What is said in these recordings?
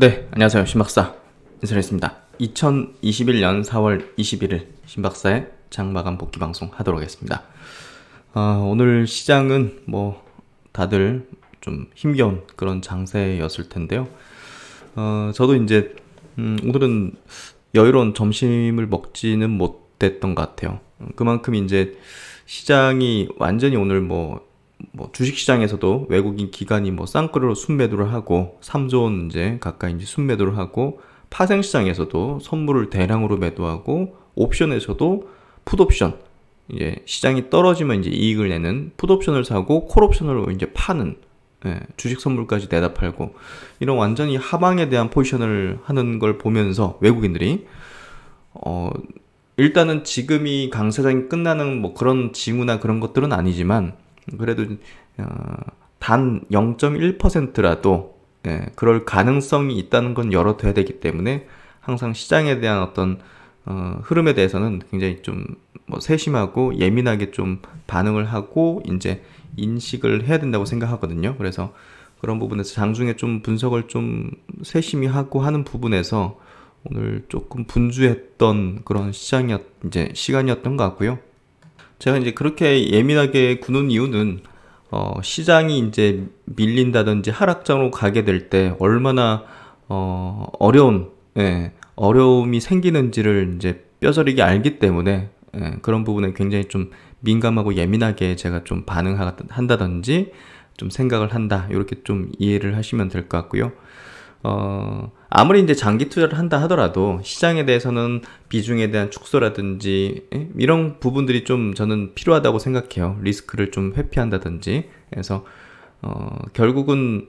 네, 안녕하세요. 신박사 인사했습니다. 2021년 4월 21일 신박사의 장마감 복귀 방송 하도록 하겠습니다. 어, 오늘 시장은 뭐 다들 좀 힘겨운 그런 장세였을 텐데요. 어, 저도 이제 음, 오늘은 여유로운 점심을 먹지는 못했던 것 같아요. 그만큼 이제 시장이 완전히 오늘 뭐뭐 주식시장에서도 외국인 기관이 뭐 쌍끌이로 순매도를 하고 3조 원 이제 가까이 이제 순매도를 하고 파생시장에서도 선물을 대량으로 매도하고 옵션에서도 풋옵션 이제 시장이 떨어지면 이제 이익을 내는 풋옵션을 사고 콜옵션을 이제 파는 예, 주식 선물까지 내다 팔고 이런 완전히 하방에 대한 포지션을 하는 걸 보면서 외국인들이 어 일단은 지금이 강세장이 끝나는 뭐 그런 징후나 그런 것들은 아니지만 그래도 어, 단 0.1%라도 예, 그럴 가능성이 있다는 건 열어둬야 되기 때문에 항상 시장에 대한 어떤 어, 흐름에 대해서는 굉장히 좀뭐 세심하고 예민하게 좀 반응을 하고 이제 인식을 해야 된다고 생각하거든요. 그래서 그런 부분에서 장중에 좀 분석을 좀 세심히 하고 하는 부분에서 오늘 조금 분주했던 그런 시장이 이제 시간이었던 것 같고요. 제가 이제 그렇게 예민하게 구는 이유는 어, 시장이 이제 밀린다든지 하락장으로 가게 될 때 얼마나 어, 어려운 예, 어려움이 생기는지를 이제 뼈저리게 알기 때문에 예, 그런 부분에 굉장히 좀 민감하고 예민하게 제가 좀 반응한다든지 좀 생각을 한다 이렇게 좀 이해를 하시면 될 것 같고요. 어, 아무리 이제 장기 투자를 한다 하더라도 시장에 대해서는 비중에 대한 축소라든지 예? 이런 부분들이 좀 저는 필요하다고 생각해요. 리스크를 좀 회피한다든지. 그래서 어, 결국은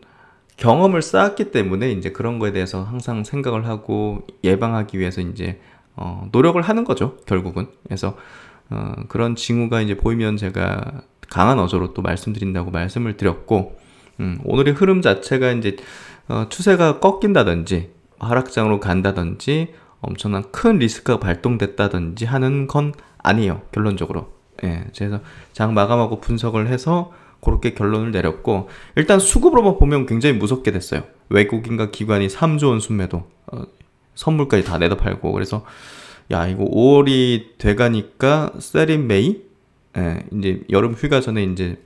경험을 쌓았기 때문에 이제 그런 거에 대해서 항상 생각을 하고 예방하기 위해서 이제 어, 노력을 하는 거죠. 결국은. 그래서 어, 그런 징후가 이제 보이면 제가 강한 어조로 또 말씀드린다고 말씀을 드렸고 음, 오늘의 흐름 자체가 이제 어, 추세가 꺾인다든지 하락장으로 간다든지 엄청난 큰 리스크가 발동됐다든지 하는 건 아니에요. 결론적으로. 예. 그래서 장 마감하고 분석을 해서 그렇게 결론을 내렸고 일단 수급으로만 보면 굉장히 무섭게 됐어요. 외국인과 기관이 3조 원 순매도 어, 선물까지 다 내다 팔고 그래서 야 이거 5월이 돼가니까 셀린 메이 예, 이제 여름 휴가 전에 이제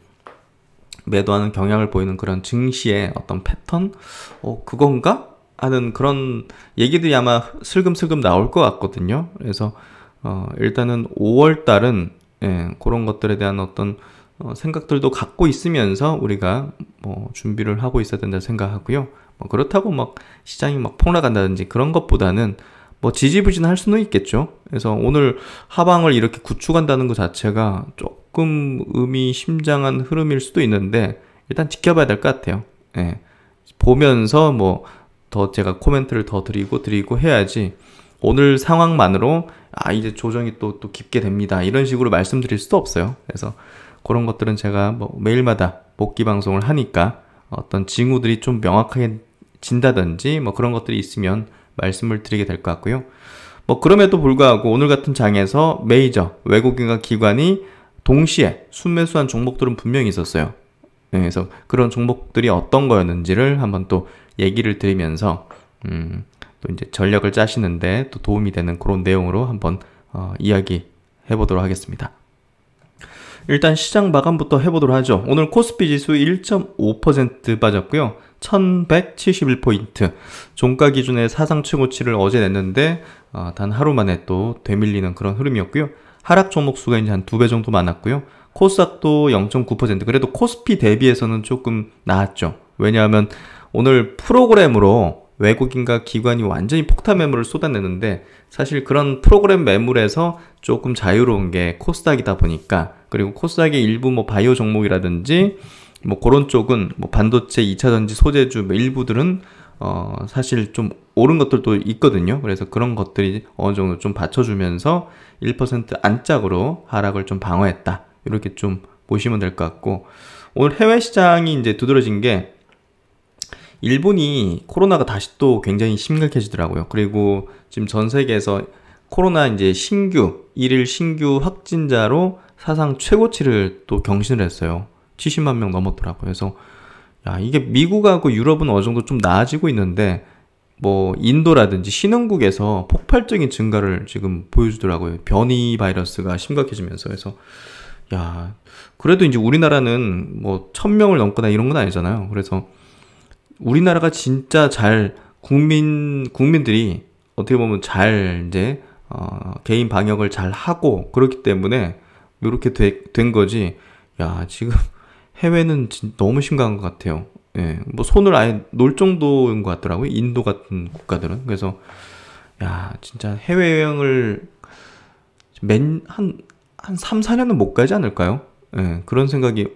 매도하는 경향을 보이는 그런 증시의 어떤 패턴? 어, 그건가? 하는 그런 얘기들이 아마 슬금슬금 나올 것 같거든요. 그래서, 어, 일단은 5월 달은, 예, 그런 것들에 대한 어떤 어, 생각들도 갖고 있으면서 우리가 뭐 준비를 하고 있어야 된다 생각하고요. 뭐 그렇다고 막 시장이 막 폭락한다든지 그런 것보다는 뭐 지지부진할 수는 있겠죠. 그래서 오늘 하방을 이렇게 구축한다는 것 자체가 좀 조금 의미심장한 흐름일 수도 있는데 일단 지켜봐야 될 것 같아요. 예. 보면서 뭐 더 제가 코멘트를 더 드리고 드리고 해야지 오늘 상황만으로 아 이제 조정이 또 또 깊게 됩니다 이런 식으로 말씀드릴 수도 없어요. 그래서 그런 것들은 제가 뭐 매일마다 복귀 방송을 하니까 어떤 징후들이 좀 명확하게 진다든지 뭐 그런 것들이 있으면 말씀을 드리게 될 것 같고요. 뭐 그럼에도 불구하고 오늘 같은 장에서 메이저 외국인과 기관이 동시에 순매수한 종목들은 분명히 있었어요. 네, 그래서 그런 종목들이 어떤 거였는지를 한번 또 얘기를 드리면서 음, 또 이제 전략을 짜시는데 또 도움이 되는 그런 내용으로 한번 어, 이야기 해보도록 하겠습니다. 일단 시장 마감부터 해보도록 하죠. 오늘 코스피 지수 1.5% 빠졌고요. 1171포인트. 종가 기준의 사상 최고치를 어제 냈는데 어, 단 하루 만에 또 되밀리는 그런 흐름이었고요. 하락 종목 수가 이제 한 두 배 정도 많았고요. 코스닥도 0.9% 그래도 코스피 대비해서는 조금 나았죠. 왜냐하면 오늘 프로그램으로 외국인과 기관이 완전히 폭탄 매물을 쏟아내는데 사실 그런 프로그램 매물에서 조금 자유로운 게 코스닥이다 보니까 그리고 코스닥의 일부 뭐 바이오 종목이라든지 뭐 그런 쪽은 뭐 반도체, 2차 전지, 소재주 뭐 일부들은 어, 사실 좀 오른 것들도 있거든요. 그래서 그런 것들이 어느 정도 좀 받쳐주면서 1% 안짝으로 하락을 좀 방어했다. 이렇게 좀 보시면 될 것 같고, 오늘 해외 시장이 이제 두드러진 게, 일본이 코로나가 다시 또 굉장히 심각해지더라고요. 그리고 지금 전 세계에서 코로나 이제 신규, 일일 신규 확진자로 사상 최고치를 또 경신을 했어요. 70만 명 넘었더라고요. 그래서 야, 이게 미국하고 유럽은 어느 정도 좀 나아지고 있는데 뭐 인도라든지 신흥국에서 폭발적인 증가를 지금 보여주더라고요. 변이 바이러스가 심각해지면서 그래서 야 그래도 이제 우리나라는 뭐 천 명을 넘거나 이런 건 아니잖아요. 그래서 우리나라가 진짜 잘 국민 국민들이 어떻게 보면 잘 이제 어, 개인 방역을 잘 하고 그렇기 때문에 이렇게 된 거지. 야 지금 해외는 진, 너무 심각한 것 같아요. 예, 뭐 손을 아예 놀 정도인 것 같더라고요. 인도 같은 국가들은. 그래서, 야, 진짜 해외여행을 맨, 한, 한 3, 4년은 못 가지 않을까요? 예, 그런 생각이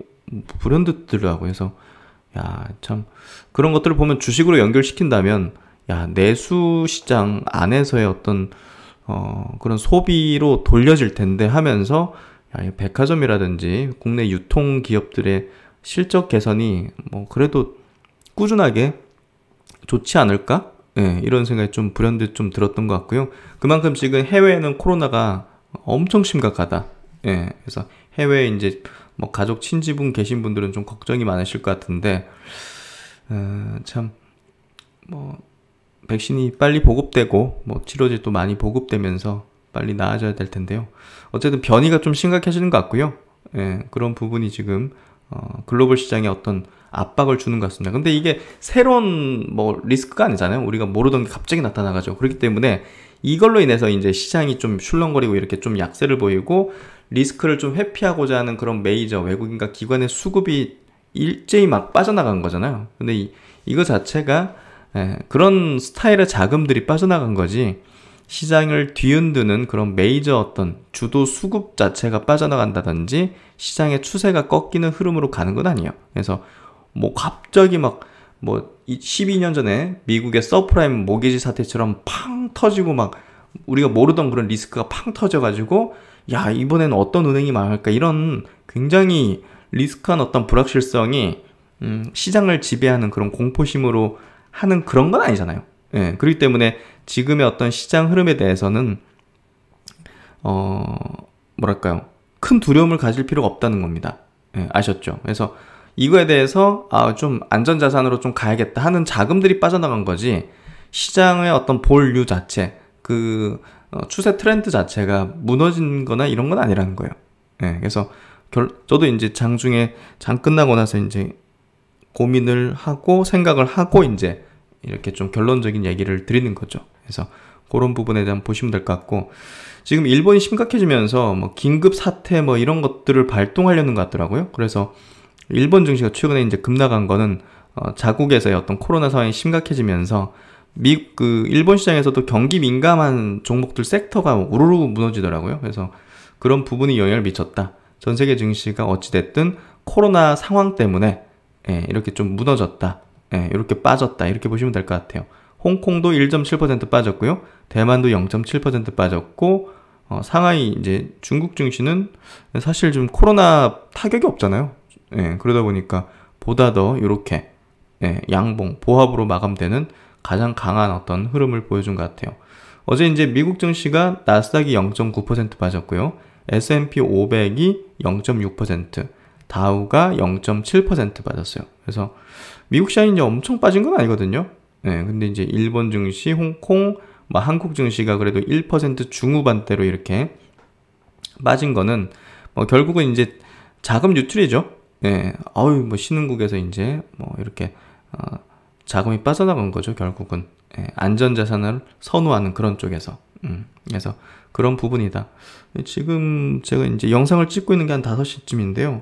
불현듯 들더라고요. 그래서, 야, 참, 그런 것들을 보면 주식으로 연결시킨다면, 야, 내수 시장 안에서의 어떤, 어, 그런 소비로 돌려질 텐데 하면서, 아, 백화점이라든지 국내 유통 기업들의 실적 개선이 뭐 그래도 꾸준하게 좋지 않을까? 예, 이런 생각이 좀 불현듯 좀 들었던 것 같고요. 그만큼 지금 해외에는 코로나가 엄청 심각하다. 예, 그래서 해외에 이제 뭐 가족 친지분 계신 분들은 좀 걱정이 많으실 것 같은데, 어, 참, 뭐, 백신이 빨리 보급되고, 뭐, 치료제도 많이 보급되면서, 빨리 나아져야 될 텐데요. 어쨌든 변이가 좀 심각해지는 것 같고요. 예, 그런 부분이 지금 어, 글로벌 시장에 어떤 압박을 주는 것 같습니다. 근데 이게 새로운 뭐 리스크가 아니잖아요. 우리가 모르던 게 갑자기 나타나가지고 그렇기 때문에 이걸로 인해서 이제 시장이 좀 출렁거리고 이렇게 좀 약세를 보이고 리스크를 좀 회피하고자 하는 그런 메이저 외국인과 기관의 수급이 일제히 막 빠져나간 거잖아요. 근데 이, 이거 자체가 예, 그런 스타일의 자금들이 빠져나간 거지 시장을 뒤흔드는 그런 메이저 어떤 주도 수급 자체가 빠져나간다든지 시장의 추세가 꺾이는 흐름으로 가는 건 아니에요. 그래서 뭐 갑자기 막 뭐 12년 전에 미국의 서프라임 모기지 사태처럼 팡 터지고 막 우리가 모르던 그런 리스크가 팡 터져가지고 야 이번에는 어떤 은행이 망할까 이런 굉장히 리스크한 어떤 불확실성이 음, 시장을 지배하는 그런 공포심으로 하는 그런 건 아니잖아요. 예, 그렇기 때문에 지금의 어떤 시장 흐름에 대해서는 어 뭐랄까요 큰 두려움을 가질 필요가 없다는 겁니다. 예, 아셨죠? 그래서 이거에 대해서 아좀 안전자산으로 좀 가야겠다 하는 자금들이 빠져나간 거지 시장의 어떤 볼류 자체 그 어, 추세 트렌드 자체가 무너진 거나 이런 건 아니라는 거예요. 예, 그래서 결, 저도 이제 장 중에 장 끝나고 나서 이제 고민을 하고 생각을 하고 이제 이렇게 좀 결론적인 얘기를 드리는 거죠. 그래서 그런 부분에 대한 보시면 될 것 같고 지금 일본이 심각해지면서 뭐 긴급 사태 뭐 이런 것들을 발동하려는 것 같더라고요. 그래서 일본 증시가 최근에 이제 급락한 거는 어, 자국에서의 어떤 코로나 상황이 심각해지면서 미, 그 일본 시장에서도 경기 민감한 종목들 섹터가 우르르 무너지더라고요. 그래서 그런 부분이 영향을 미쳤다. 전 세계 증시가 어찌됐든 코로나 상황 때문에 예, 이렇게 좀 무너졌다. 예, 이렇게 빠졌다. 이렇게 보시면 될 것 같아요. 홍콩도 1.7% 빠졌고요. 대만도 0.7% 빠졌고 어, 상하이 이제 중국 증시는 사실 좀 코로나 타격이 없잖아요. 예, 그러다 보니까 보다 더 이렇게 예, 양봉 보합으로 마감되는 가장 강한 어떤 흐름을 보여준 것 같아요. 어제 이제 미국 증시가 나스닥이 0.9% 빠졌고요. S&P 500이 0.6%, 다우가 0.7% 빠졌어요. 그래서 미국 시장이 이제 엄청 빠진 건 아니거든요. 네, 근데 이제 일본 증시, 홍콩, 뭐 한국 증시가 그래도 1% 중후반대로 이렇게 빠진 거는 뭐 결국은 이제 자금 유출이죠. 예, 네, 어유 뭐 신흥국에서 이제 뭐 이렇게 어, 자금이 빠져나간 거죠. 결국은 예, 네, 안전자산을 선호하는 그런 쪽에서. 음, 그래서 그런 부분이다. 네, 지금 제가 이제 영상을 찍고 있는 게 한 5시쯤인데요.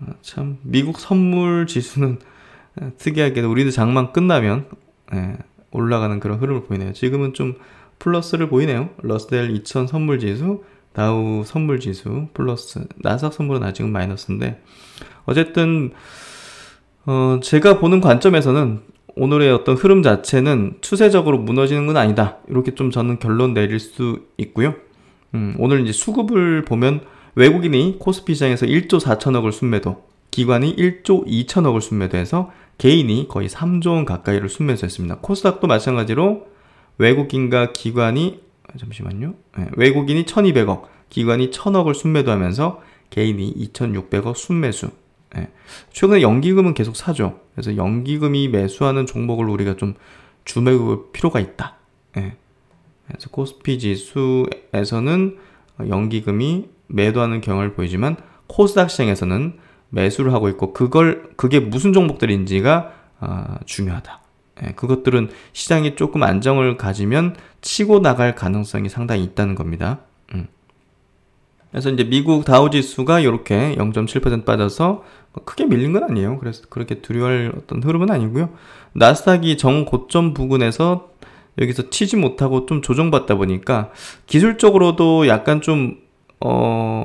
아, 참 미국 선물 지수는 아, 특이하게 도 우리도 장만 끝나면 예, 올라가는 그런 흐름을 보이네요. 지금은 좀 플러스를 보이네요. 러스델 2000 선물 지수, 다우 선물 지수 플러스, 나삭 선물은 아직은 마이너스인데 어쨌든 어, 제가 보는 관점에서는 오늘의 어떤 흐름 자체는 추세적으로 무너지는 건 아니다. 이렇게 좀 저는 결론 내릴 수 있고요. 음, 오늘 이제 수급을 보면 외국인이 코스피 시장에서 1조 4천억을 순매도, 기관이 1조 2천억을 순매도해서 개인이 거의 3조 원 가까이를 순매수했습니다. 코스닥도 마찬가지로 외국인과 기관이 잠시만요. 네, 외국인이 1,200억, 기관이 1,000억을 순매도하면서 개인이 2,600억 순매수. 네. 최근에 연기금은 계속 사죠. 그래서 연기금이 매수하는 종목을 우리가 좀 주매볼 필요가 있다. 네. 그래서 코스피 지수에서는 연기금이 매도하는 경향을 보이지만 코스닥 시장에서는 매수를 하고 있고 그걸 그게 무슨 종목들인지가 어, 중요하다. 예, 그것들은 시장이 조금 안정을 가지면 치고 나갈 가능성이 상당히 있다는 겁니다. 음. 그래서 이제 미국 다우지수가 이렇게 0.7% 빠져서 뭐 크게 밀린 건 아니에요. 그래서 그렇게 두려울 어떤 흐름은 아니고요. 나스닥이 정 고점 부근에서 여기서 치지 못하고 좀 조정받다 보니까 기술적으로도 약간 좀 어,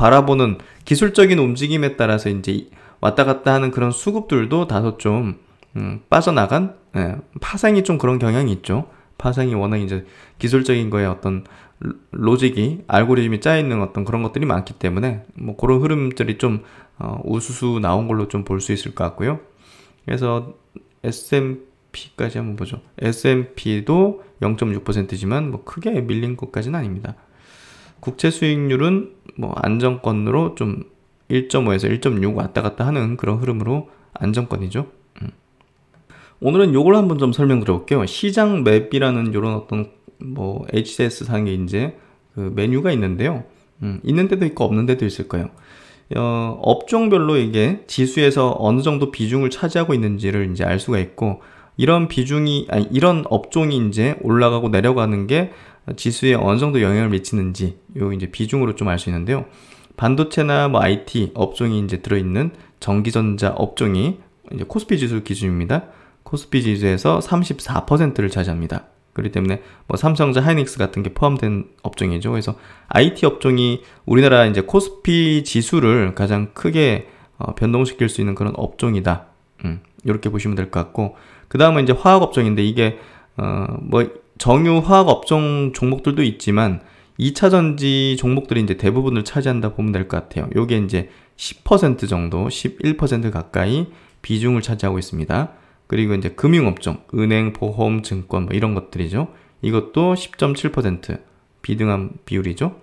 바라보는 기술적인 움직임에 따라서 이제 왔다 갔다 하는 그런 수급들도 다소 좀 음, 빠져나간 예, 파생이 좀 그런 경향이 있죠. 파생이 워낙 이제 기술적인 거에 어떤 로직이 알고리즘이 짜여 있는 어떤 그런 것들이 많기 때문에 뭐 그런 흐름들이 좀 어, 우수수 나온 걸로 좀 볼 수 있을 것 같고요. 그래서 S&P까지 한번 보죠. S&P도 0.6%지만 뭐 크게 밀린 것까지는 아닙니다. 국채 수익률은 뭐 안정권으로 좀 1.5에서 1.6 왔다 갔다 하는 그런 흐름으로 안정권이죠. 음. 오늘은 요걸 한번 좀 설명드려 볼게요. 시장 맵이라는 이런 어떤 뭐 HCS 상의 이제 그 메뉴가 있는데요. 음, 있는 데도 있고 없는 데도 있을 거예요. 어, 업종별로 이게 지수에서 어느 정도 비중을 차지하고 있는지를 이제 알 수가 있고 이런 비중이 아니 이런 업종이 이제 올라가고 내려가는 게 지수에 어느 정도 영향을 미치는지 요 이제 비중으로 좀 알 수 있는데요. 반도체나 뭐 IT 업종이 이제 들어있는 전기전자 업종이 이제 코스피 지수 기준입니다. 코스피 지수에서 34%를 차지합니다. 그렇기 때문에 뭐삼성자 하이닉스 같은 게 포함된 업종이죠. 그래서 IT 업종이 우리나라 이제 코스피 지수를 가장 크게 어, 변동시킬 수 있는 그런 업종이다. 음, 이렇게 보시면 될 것 같고 그 다음은 이제 화학 업종인데 이게 어, 뭐 정유 화학 업종 종목들도 있지만 2차 전지 종목들이 이제 대부분을 차지한다 보면 될 것 같아요. 요게 이제 10% 정도, 11% 가까이 비중을 차지하고 있습니다. 그리고 이제 금융업종, 은행, 보험, 증권 뭐 이런 것들이죠. 이것도 10.7% 비등한 비율이죠.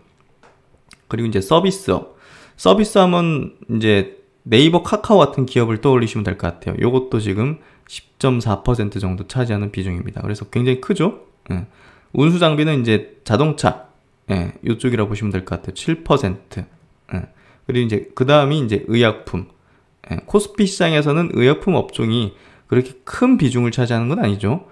그리고 이제 서비스업. 서비스하면 이제 네이버 카카오 같은 기업을 떠올리시면 될 것 같아요. 이것도 지금 10.4% 정도 차지하는 비중입니다. 그래서 굉장히 크죠? 예. 운수 장비는 이제 자동차 예, 이쪽이라고 보시면 될 것 같아요. 7% 예. 그리고 이제 그 다음이 이제 의약품 예. 코스피 시장에서는 의약품 업종이 그렇게 큰 비중을 차지하는 건 아니죠.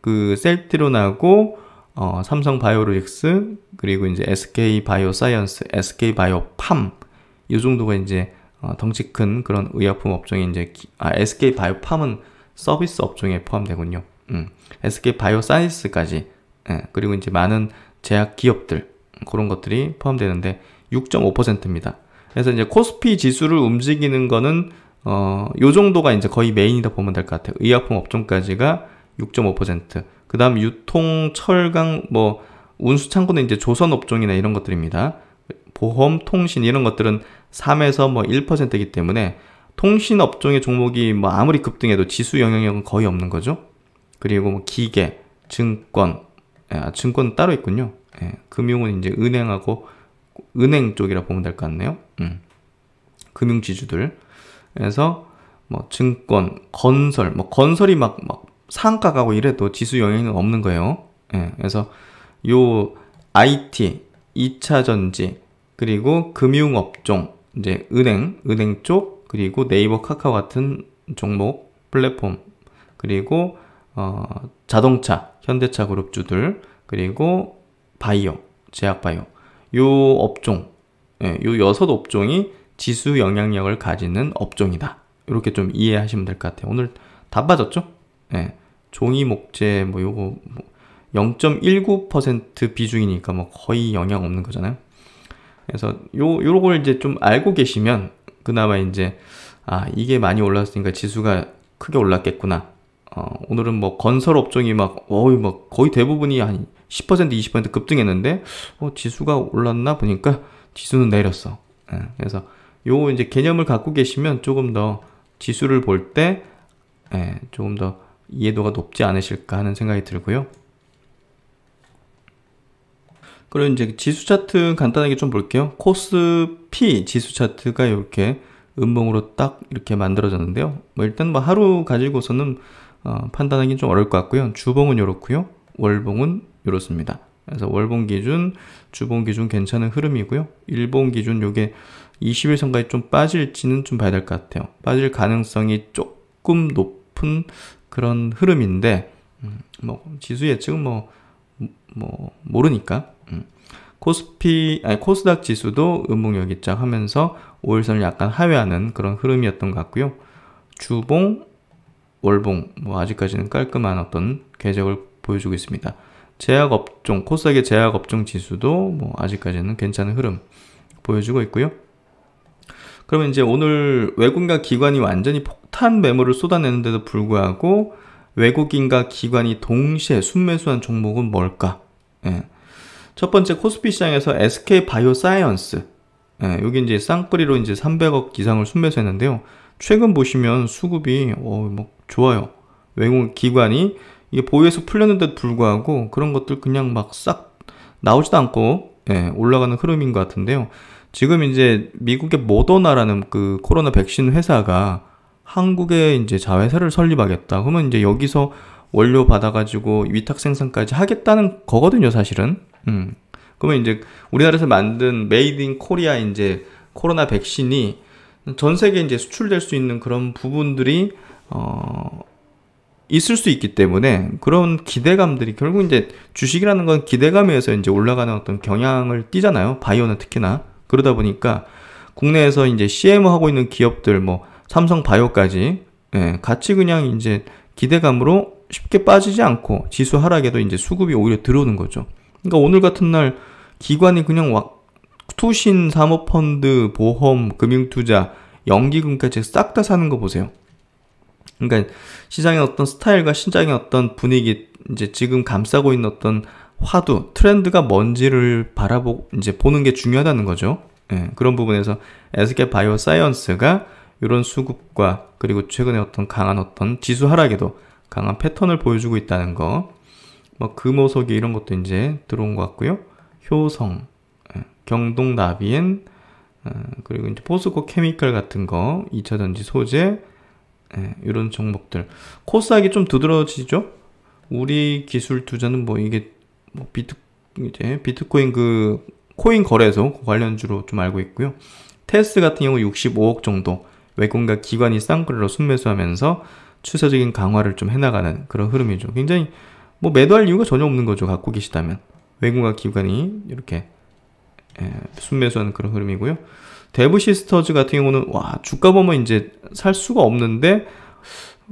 그셀트론하고 어, 삼성 바이오로직스 그리고 이제 SK 바이오사이언스, SK 바이오팜 이 정도가 이제 어, 덩치 큰 그런 의약품 업종이 이제 아, SK 바이오팜은 서비스 업종에 포함되군요. 음, SK 바이오 사이언스까지, 예, 그리고 이제 많은 제약 기업들, 그런 것들이 포함되는데 6.5%입니다. 그래서 이제 코스피 지수를 움직이는 거는, 어, 요 정도가 이제 거의 메인이다 보면 될 것 같아요. 의약품 업종까지가 6.5%. 그 다음 유통, 철강, 뭐, 운수 창고는 이제 조선 업종이나 이런 것들입니다. 보험, 통신 이런 것들은 3에서 뭐 1%이기 때문에 통신 업종의 종목이 뭐 아무리 급등해도 지수 영향력은 거의 없는 거죠. 그리고 뭐 기계, 증권, 예, 아, 증권 따로 있군요. 예, 금융은 이제 은행하고 은행 쪽이라 보면 될 것 같네요. 음. 금융 지주들. 그래서 뭐 증권, 건설, 뭐 건설이 막, 막 상가 가고 이래도 지수 영향이 없는 거예요. 예, 그래서 요 IT, 2차 전지, 그리고 금융 업종, 이제 은행, 은행 쪽, 그리고 네이버 카카오 같은 종목, 플랫폼, 그리고 어, 자동차, 현대차 그룹주들, 그리고 바이오, 제약바이오, 요 업종, 예, 요 여섯 업종이 지수 영향력을 가지는 업종이다. 이렇게 좀 이해하시면 될 것 같아요. 오늘 다 빠졌죠? 예, 종이, 목재, 뭐 요거 뭐0.19% 비중이니까 뭐 거의 영향 없는 거잖아요. 그래서 요 요걸 이제 좀 알고 계시면 그나마 이제 아 이게 많이 올랐으니까 지수가 크게 올랐겠구나 어, 오늘은 뭐 건설 업종이 막, 어이, 막 거의 대부분이 한 10% 20% 급등했는데, 어, 지수가 올랐나 보니까 지수는 내렸어. 예, 그래서 요 이제 개념을 갖고 계시면 조금 더 지수를 볼 때, 예, 조금 더 이해도가 높지 않으실까 하는 생각이 들고요. 그리고 이제 지수 차트 간단하게 좀 볼게요. 코스피 지수 차트가 이렇게 음봉으로 딱 이렇게 만들어졌는데요. 뭐 일단 뭐 하루 가지고서는 어, 판단하기는 좀 어려울 것 같고요. 주봉은 이렇고요. 월봉은 이렇습니다. 그래서 월봉 기준, 주봉 기준 괜찮은 흐름이고요. 일봉 기준 요게 20일 선까지 좀 빠질지는 좀 봐야 될 것 같아요. 빠질 가능성이 조금 높은 그런 흐름인데 음, 뭐 지수 예측은 뭐, 뭐 모르니까 음. 코스피 아니 코스닥 지수도 음봉 역기짝 하면서 5일선을 약간 하회하는 그런 흐름이었던 것 같고요. 주봉 월봉 뭐 아직까지는 깔끔한 어떤 궤적을 보여주고 있습니다. 제약업종 코스닥의 제약업종 지수도 뭐 아직까지는 괜찮은 흐름 보여주고 있고요. 그러면 이제 오늘 외국인과 기관이 완전히 폭탄 매물을 쏟아내는데도 불구하고 외국인과 기관이 동시에 순매수한 종목은 뭘까? 예. 첫 번째 코스피 시장에서 SK 바이오사이언스 예, 여기 이제 쌍뿌리로 이제 300억 이상을 순매수했는데요. 최근 보시면 수급이 어, 뭐 좋아요. 외국 기관이 이게 보유해서 풀렸는데도 불구하고 그런 것들 그냥 막 싹 나오지도 않고 예, 올라가는 흐름인 것 같은데요. 지금 이제 미국의 모더나라는 그 코로나 백신 회사가 한국에 이제 자회사를 설립하겠다. 그러면 이제 여기서 원료 받아가지고 위탁 생산까지 하겠다는 거거든요, 사실은. 음. 그러면 이제 우리나라에서 만든 메이드 인 코리아 이제 코로나 백신이 전 세계에 이제 수출될 수 있는 그런 부분들이 어, 있을 수 있기 때문에 그런 기대감들이 결국 이제 주식이라는 건 기대감에서 이제 올라가는 어떤 경향을 띠잖아요. 바이오는 특히나. 그러다 보니까 국내에서 이제 CM 하고 있는 기업들 뭐 삼성 바이오까지 예, 같이 그냥 이제 기대감으로 쉽게 빠지지 않고 지수 하락에도 이제 수급이 오히려 들어오는 거죠. 그러니까 오늘 같은 날 기관이 그냥 와, 투신, 사모펀드, 보험, 금융투자, 연기금까지 싹 다 사는 거 보세요. 그러니까 시장의 어떤 스타일과 시장의 어떤 분위기, 이제 지금 감싸고 있는 어떤 화두, 트렌드가 뭔지를 바라보, 이제 보는 게 중요하다는 거죠. 예, 그런 부분에서 SK 바이오 사이언스가 이런 수급과 그리고 최근에 어떤 강한 어떤 지수 하락에도 강한 패턴을 보여주고 있다는 거, 뭐 금호석이 이런 것도 이제 들어온 것 같고요. 효성, 예, 경동 나비엔, 어, 그리고 이제 포스코 케미컬 같은 거, 2차전지 소재, 예, 이런 종목들 코스닥이 좀 두드러지죠 우리 기술 투자는 뭐 이게 뭐 비트 이제 비트코인 그 코인 거래소 관련주로 좀 알고 있고요 테스 같은 경우 65억 정도 외국과 기관이 쌍끌이로 순매수하면서 추세적인 강화를 좀 해나가는 그런 흐름이죠 굉장히 뭐 매도할 이유가 전혀 없는 거죠 갖고 계시다면 외국과 기관이 이렇게 예, 순매수하는 그런 흐름이고요 데브 시스터즈 같은 경우는 와 주가 보면 이제 살 수가 없는데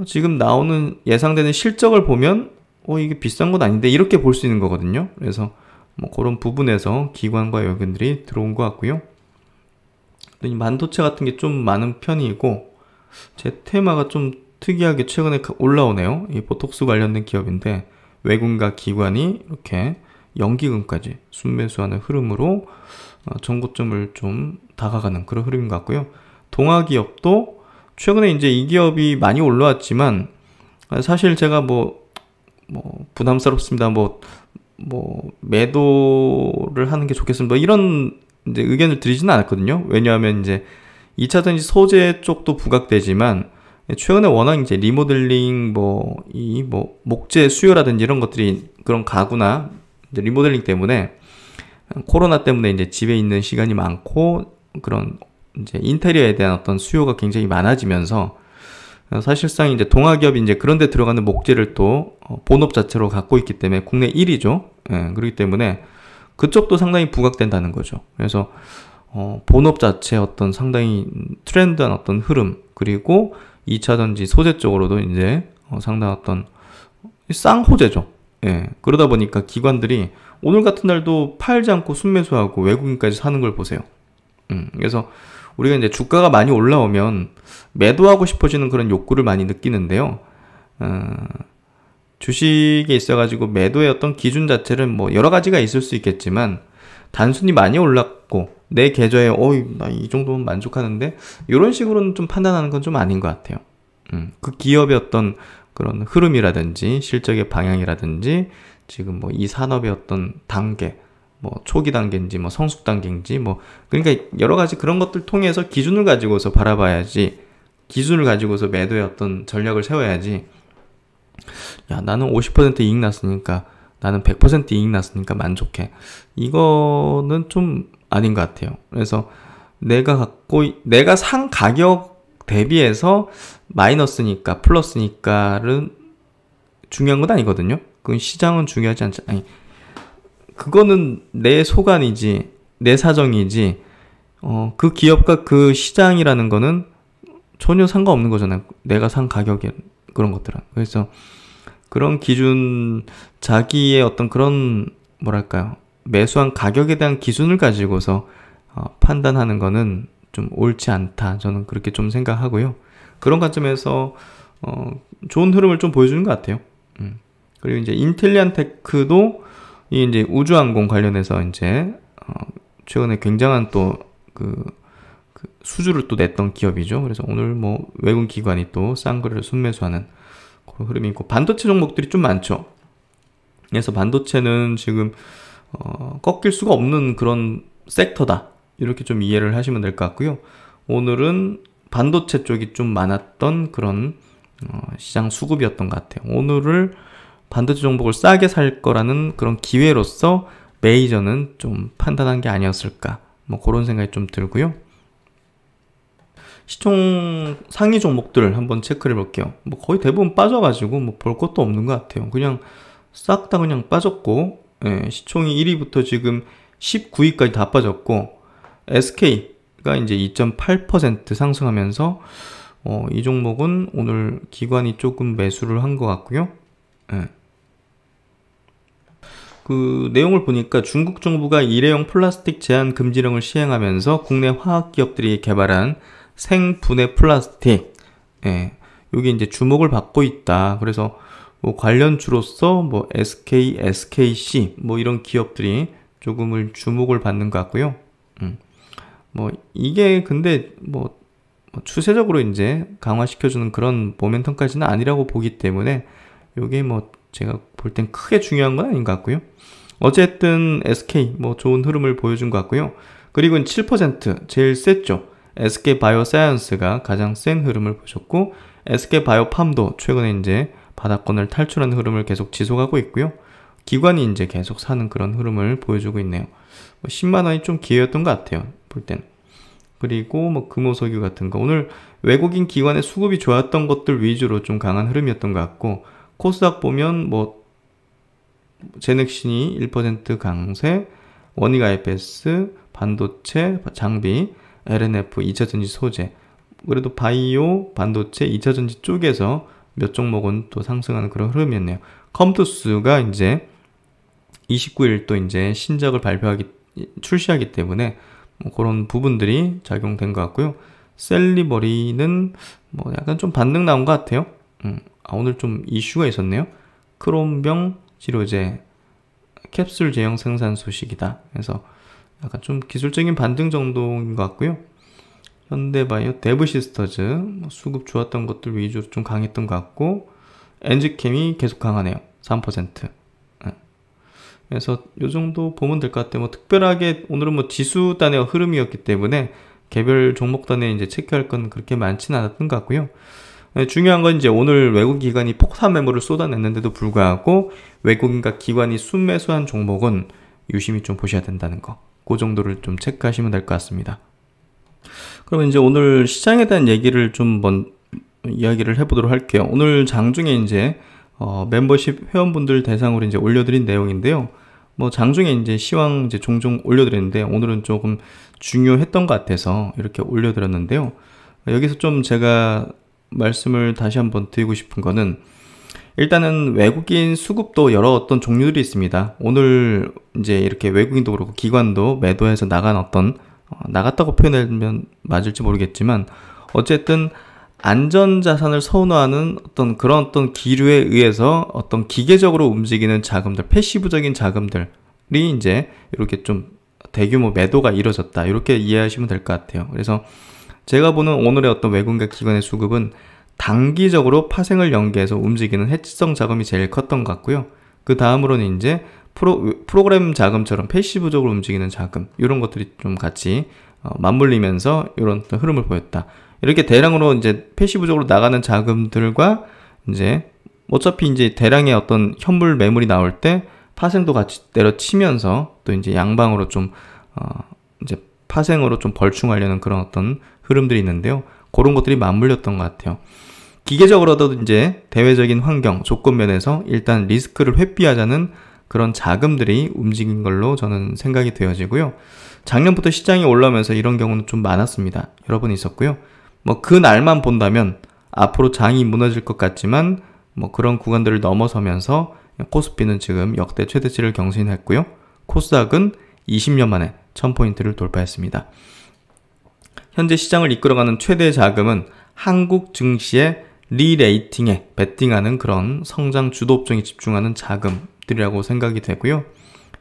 지금 나오는 예상되는 실적을 보면 어 이게 비싼 건 아닌데 이렇게 볼 수 있는 거거든요. 그래서 뭐 그런 부분에서 기관과 여건들이 들어온 것 같고요. 만 반도체 같은 게 좀 많은 편이고 제 테마가 좀 특이하게 최근에 올라오네요. 이 보톡스 관련된 기업인데 외국과 기관이 이렇게 연기금까지 순매수하는 흐름으로 어, 전고점을 좀 다가가는 그런 흐름인 것 같고요. 동아기업도 최근에 이제 이 기업이 많이 올라왔지만 어, 사실 제가 뭐, 뭐 부담스럽습니다. 뭐, 뭐 매도를 하는 게 좋겠습니다. 이런 이제 의견을 드리지는 않았거든요. 왜냐하면 이제 2차전지 소재 쪽도 부각되지만 예, 최근에 워낙 이제 리모델링 뭐 이뭐 뭐 목재 수요라든지 이런 것들이 그런 가구나 리모델링 때문에 코로나 때문에 이제 집에 있는 시간이 많고 그런 이제 인테리어에 대한 어떤 수요가 굉장히 많아지면서 어, 사실상 이제 동아기업이 이제 그런 데 들어가는 목재를 또 어, 본업 자체로 갖고 있기 때문에 국내 1위죠. 예, 그렇기 때문에 그쪽도 상당히 부각된다는 거죠. 그래서 어, 본업 자체 어떤 상당히 트렌드한 어떤 흐름 그리고 2차 전지 소재 쪽으로도 이제 어, 상당 어떤 쌍 호재죠. 예, 그러다 보니까 기관들이 오늘 같은 날도 팔지 않고 순매수하고 외국인까지 사는 걸 보세요. 음, 그래서 우리가 이제 주가가 많이 올라오면 매도하고 싶어지는 그런 욕구를 많이 느끼는데요. 어, 주식에 있어가지고 매도의 어떤 기준 자체는 뭐 여러 가지가 있을 수 있겠지만 단순히 많이 올랐고 내 계좌에 어이 나 이 정도면 만족하는데 이런 식으로는 좀 판단하는 건 좀 아닌 것 같아요. 음, 그 기업의 어떤 그런 흐름이라든지 실적의 방향이라든지 지금 뭐 이 산업의 어떤 단계, 뭐 초기 단계인지 뭐 성숙 단계인지 뭐 그러니까 여러 가지 그런 것들 통해서 기준을 가지고서 바라봐야지 기준을 가지고서 매도의 어떤 전략을 세워야지 야 나는 50% 이익 났으니까 나는 100% 이익 났으니까 만족해 이거는 좀 아닌 것 같아요 그래서 내가 갖고 내가 산 가격 대비해서 마이너스니까 플러스니까는 중요한 건 아니거든요 그건 시장은 중요하지 않지. 아니, 그거는 내 소관이지, 내 사정이지, 어, 그 기업과 그 시장이라는 거는 전혀 상관없는 거잖아요. 내가 산가격에 그런 것들은. 그래서 그런 기준, 자기의 어떤 그런, 뭐랄까요. 매수한 가격에 대한 기준을 가지고서 어, 판단하는 거는 좀 옳지 않다. 저는 그렇게 좀 생각하고요. 그런 관점에서 어, 좋은 흐름을 좀 보여주는 것 같아요. 음. 그리고 이제 인텔리안 테크도 이 이제 우주항공 관련해서 이제 어, 최근에 굉장한 또그 그 수주를 또 냈던 기업이죠. 그래서 오늘 뭐 외국 기관이 또싼 거를 순매수하는 그런 흐름이 있고 반도체 종목들이 좀 많죠. 그래서 반도체는 지금 어, 꺾일 수가 없는 그런 섹터다. 이렇게 좀 이해를 하시면 될 것 같고요. 오늘은 반도체 쪽이 좀 많았던 그런 어, 시장 수급이었던 것 같아요. 오늘을 반도체 종목을 싸게 살 거라는 그런 기회로서 메이저는 좀 판단한 게 아니었을까 뭐 그런 생각이 좀 들고요. 시총 상위 종목들 한번 체크를 해볼게요. 뭐 거의 대부분 빠져가지고 뭐 볼 것도 없는 것 같아요. 그냥 싹 다 그냥 빠졌고 예, 시총이 1위부터 지금 19위까지 다 빠졌고 SK가 이제 2.8% 상승하면서 어, 이 종목은 오늘 기관이 조금 매수를 한 것 같고요. 예. 그 내용을 보니까 중국 정부가 일회용 플라스틱 제한 금지령을 시행하면서 국내 화학 기업들이 개발한 생분해 플라스틱 예. 여기 이제 주목을 받고 있다. 그래서 뭐 관련주로서 뭐 SK, SKC 뭐 이런 기업들이 조금을 주목을 받는 것 같고요. 음. 뭐 이게 근데 뭐, 뭐 추세적으로 이제 강화시켜주는 그런 모멘텀까지는 아니라고 보기 때문에 이게 뭐 제가 볼 땐 크게 중요한 건 아닌 것 같고요. 어쨌든 SK 뭐 좋은 흐름을 보여준 것 같고요. 그리고 7% 제일 셌죠. SK 바이오사이언스가 가장 센 흐름을 보셨고 SK 바이오팜도 최근에 이제 바닥권을 탈출한 흐름을 계속 지속하고 있고요. 기관이 이제 계속 사는 그런 흐름을 보여주고 있네요. 10만 뭐 원이 좀 기회였던 것 같아요. 볼 때는. 그리고 뭐 금호석유 같은 거 오늘 외국인 기관의 수급이 좋았던 것들 위주로 좀 강한 흐름이었던 것 같고 코스닥 보면 뭐 제넥신이 1% 강세, 원익 IPS, 반도체, 장비, LNF, 2차전지 소재, 그래도 바이오, 반도체, 2차전지 쪽에서 몇 종목은 또 상승하는 그런 흐름이었네요. 컴투스가 이제 29일 또 이제 신작을 발표하기, 출시하기 때문에 뭐 그런 부분들이 작용된 것 같고요. 셀리버리는 뭐 약간 좀 반등 나온 것 같아요. 음, 아, 오늘 좀 이슈가 있었네요. 크롬병 치료제, 캡슐 제형 생산 소식이다. 그래서 약간 좀 기술적인 반등 정도인 것 같고요. 현대바이오, 데브시스터즈 뭐 수급 좋았던 것들 위주로 좀 강했던 것 같고 엔지캠이 계속 강하네요. 3%. 그래서 이 정도 보면 될 것 같아요. 뭐 특별하게 오늘은 뭐 지수 단의 흐름이었기 때문에 개별 종목 단에 이제 체크할 건 그렇게 많지는 않았던 것 같고요. 네, 중요한 건 이제 오늘 외국 기관이 폭탄 매물을 쏟아냈는데도 불구하고 외국인과 기관이 순매수한 종목은 유심히 좀 보셔야 된다는 거. 그 정도를 좀 체크하시면 될 것 같습니다. 그러면 이제 오늘 시장에 대한 얘기를 좀 번, 이야기를 해보도록 할게요. 오늘 장중에 이제 어, 멤버십 회원분들 대상으로 이제 올려드린 내용인데요. 뭐 장중에 이제 시황 이제 종종 올려드렸는데 오늘은 조금 중요했던 것 같아서 이렇게 올려드렸는데요. 여기서 좀 제가 말씀을 다시 한번 드리고 싶은 거는 일단은 외국인 수급도 여러 어떤 종류들이 있습니다. 오늘 이제 이렇게 외국인도 그렇고 기관도 매도해서 나간 어떤 나갔다고 표현하면 맞을지 모르겠지만 어쨌든 안전 자산을 선호하는 어떤 그런 어떤 기류에 의해서 어떤 기계적으로 움직이는 자금들, 패시브적인 자금들이 이제 이렇게 좀 대규모 매도가 이뤄졌다. 이렇게 이해하시면 될 것 같아요. 그래서 제가 보는 오늘의 어떤 외국인과 기관의 수급은 단기적으로 파생을 연계해서 움직이는 해치성 자금이 제일 컸던 것 같고요. 그 다음으로는 이제 프로, 프로그램 자금처럼 패시브적으로 움직이는 자금 이런 것들이 좀 같이 어, 맞물리면서 이런 흐름을 보였다. 이렇게 대량으로 이제 패시브적으로 나가는 자금들과 이제 어차피 이제 대량의 어떤 현물 매물이 나올 때 파생도 같이 내려치면서 또 이제 양방으로 좀 어, 이제 파생으로 좀 벌충하려는 그런 어떤 흐름들이 있는데요. 그런 것들이 맞물렸던 것 같아요. 기계적으로도 이제 대외적인 환경, 조건 면에서 일단 리스크를 회피하자는 그런 자금들이 움직인 걸로 저는 생각이 되어지고요. 작년부터 시장이 올라오면서 이런 경우는 좀 많았습니다. 여러 번 있었고요. 뭐그 날만 본다면 앞으로 장이 무너질 것 같지만 뭐 그런 구간들을 넘어서면서 코스피는 지금 역대 최대치를 경신했고요. 코스닥은 20년 만에 1000포인트를 돌파했습니다. 현재 시장을 이끌어가는 최대 자금은 한국 증시의 리레이팅에 베팅하는 그런 성장 주도 업종에 집중하는 자금들이라고 생각이 되고요.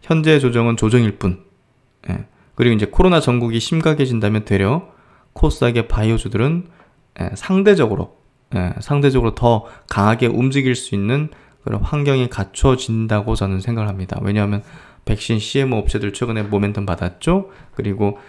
현재 조정은 조정일 뿐. 예. 그리고 이제 코로나 전국이 심각해진다면 되려 코스닥의 바이오주들은 예, 상대적으로 예, 상대적으로 더 강하게 움직일 수 있는 그런 환경이 갖춰진다고 저는 생각 합니다. 왜냐하면 백신 CMO 업체들 최근에 모멘텀 받았죠. 그리고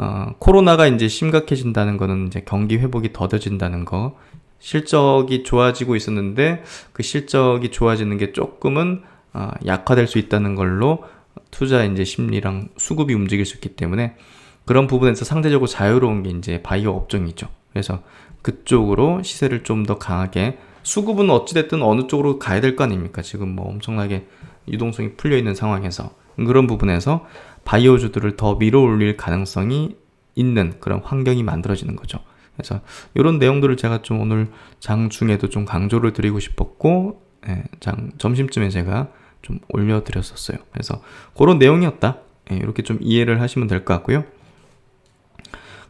어, 코로나가 이제 심각해진다는 거는 이제 경기 회복이 더뎌진다는 거, 실적이 좋아지고 있었는데 그 실적이 좋아지는 게 조금은 어, 약화될 수 있다는 걸로 투자 이제 심리랑 수급이 움직일 수 있기 때문에 그런 부분에서 상대적으로 자유로운 게 이제 바이오 업종이죠. 그래서 그쪽으로 시세를 좀 더 강하게 수급은 어찌됐든 어느 쪽으로 가야 될 거 아닙니까? 지금 뭐 엄청나게 유동성이 풀려 있는 상황에서 그런 부분에서 바이오주들을 더 밀어올릴 가능성이 있는 그런 환경이 만들어지는 거죠. 그래서 이런 내용들을 제가 좀 오늘 장 중에도 좀 강조를 드리고 싶었고 예, 장 점심쯤에 제가 좀 올려드렸었어요. 그래서 그런 내용이었다. 예, 이렇게 좀 이해를 하시면 될 것 같고요.